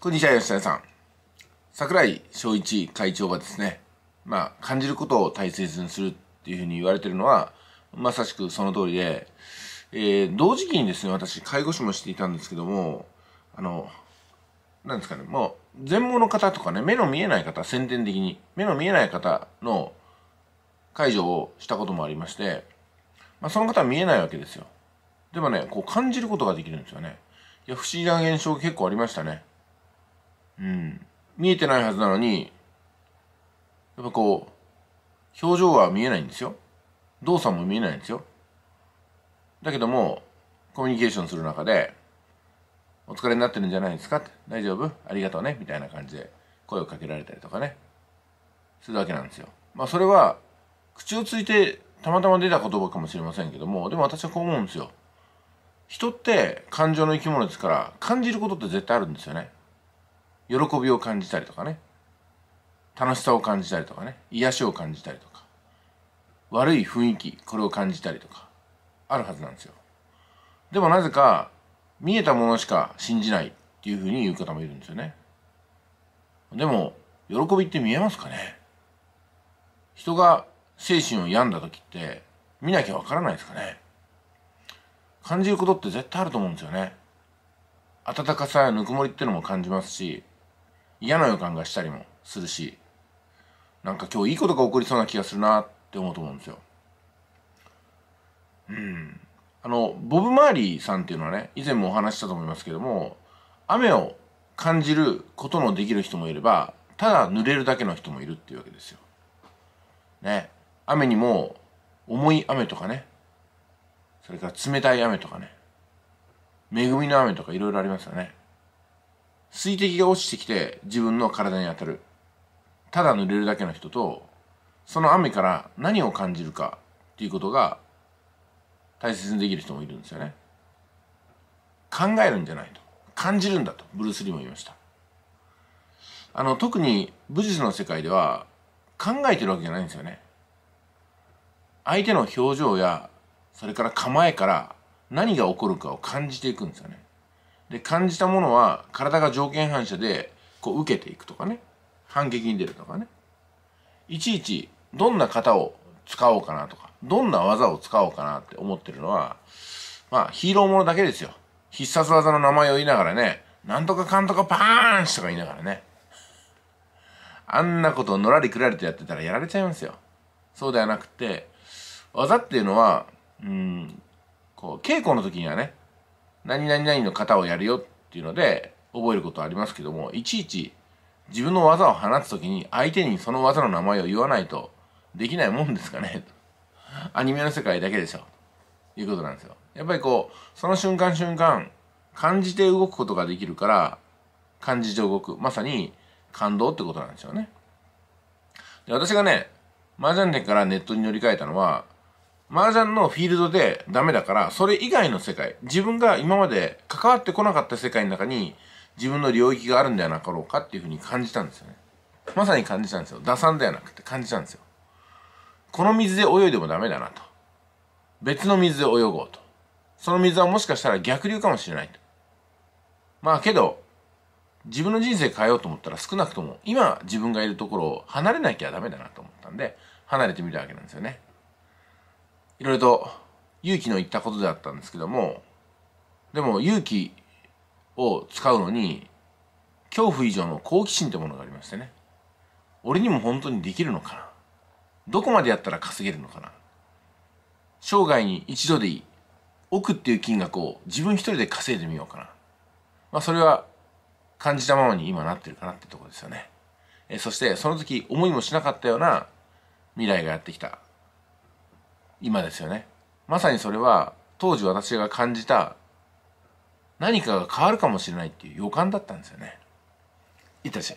こんにちは、吉田さん。桜井翔一会長がですね、まあ、感じることを大切にするっていうふうに言われてるのは、まさしくその通りで、えー、同時期にですね、私、介護士もしていたんですけども、あの、なんですかね、もう、全盲の方とかね、目の見えない方、先天的に、目の見えない方の介助をしたこともありまして、まあ、その方は見えないわけですよ。でもね、こう感じることができるんですよね。いや、不思議な現象結構ありましたね。うん、見えてないはずなのにやっぱこう表情は見えないんですよ動作も見えないんですよだけどもコミュニケーションする中で「お疲れになってるんじゃないですか?」って「大丈夫ありがとうね」みたいな感じで声をかけられたりとかねするわけなんですよ。まあそれは口をついてたまたま出た言葉かもしれませんけどもでも私はこう思うんですよ。人って感情の生き物ですから感じることって絶対あるんですよね。喜びを感じたりとかね楽しさを感じたりとかね癒しを感じたりとか悪い雰囲気これを感じたりとかあるはずなんですよでもなぜか見えたものしか信じないっていうふうに言う方もいるんですよねでも喜びって見えますかね人が精神を病んだ時って見なきゃわからないですかね感じることって絶対あると思うんですよね。温かさやぬくもりってのも感じますし、嫌な予感がしたりもするしなんか今日いいことが起こりそうな気がするなって思うと思うんですよ。うん、あのボブ・マーリーさんっていうのはね以前もお話したと思いますけども雨を感じることのできる人もいればただ濡れるだけの人もいるっていうわけですよ。ね雨にも重い雨とかねそれから冷たい雨とかね恵みの雨とかいろいろありますよね。水滴が落ちてきて自分の体に当たるただ濡れるだけの人とその雨から何を感じるかっていうことが大切にできる人もいるんですよね考えるんじゃないと感じるんだとブルース・リーも言いましたあの特に武術の世界では考えてるわけじゃないんですよね相手の表情やそれから構えから何が起こるかを感じていくんですよねで感じたものは体が条件反射でこう受けていくとかね反撃に出るとかねいちいちどんな型を使おうかなとかどんな技を使おうかなって思ってるのはまあヒーローものだけですよ必殺技の名前を言いながらねなんとかかんとかパーンとか言いながらねあんなことをのらりくらりとやってたらやられちゃいますよそうではなくて技っていうのはうんこう稽古の時にはね何々の型をやるよっていうので覚えることはありますけども、いちいち自分の技を放つときに相手にその技の名前を言わないとできないもんですかね。アニメの世界だけでしょ。いうことなんですよ。やっぱりこう、その瞬間瞬間、感じて動くことができるから、感じて動く。まさに感動ってことなんですよね。で私がね、麻雀店からネットに乗り換えたのは、麻雀のフィールドでダメだから、それ以外の世界、自分が今まで関わってこなかった世界の中に、自分の領域があるんではなかろうかっていうふうに感じたんですよね。まさに感じたんですよ。打算ではなくて感じたんですよ。この水で泳いでもダメだなと。別の水で泳ごうと。その水はもしかしたら逆流かもしれないと。まあけど、自分の人生変えようと思ったら少なくとも今自分がいるところを離れなきゃダメだなと思ったんで、離れてみたわけなんですよね。いろいろと勇気の言ったことであったんですけどもでも勇気を使うのに恐怖以上の好奇心というものがありましてね俺にも本当にできるのかなどこまでやったら稼げるのかな生涯に一度でいい億っていう金額を自分一人で稼いでみようかなまあそれは感じたままに今なってるかなってとこですよねえそしてその時思いもしなかったような未来がやってきた今ですよねまさにそれは当時私が感じた何かが変わるかもしれないっていう予感だったんですよねいたし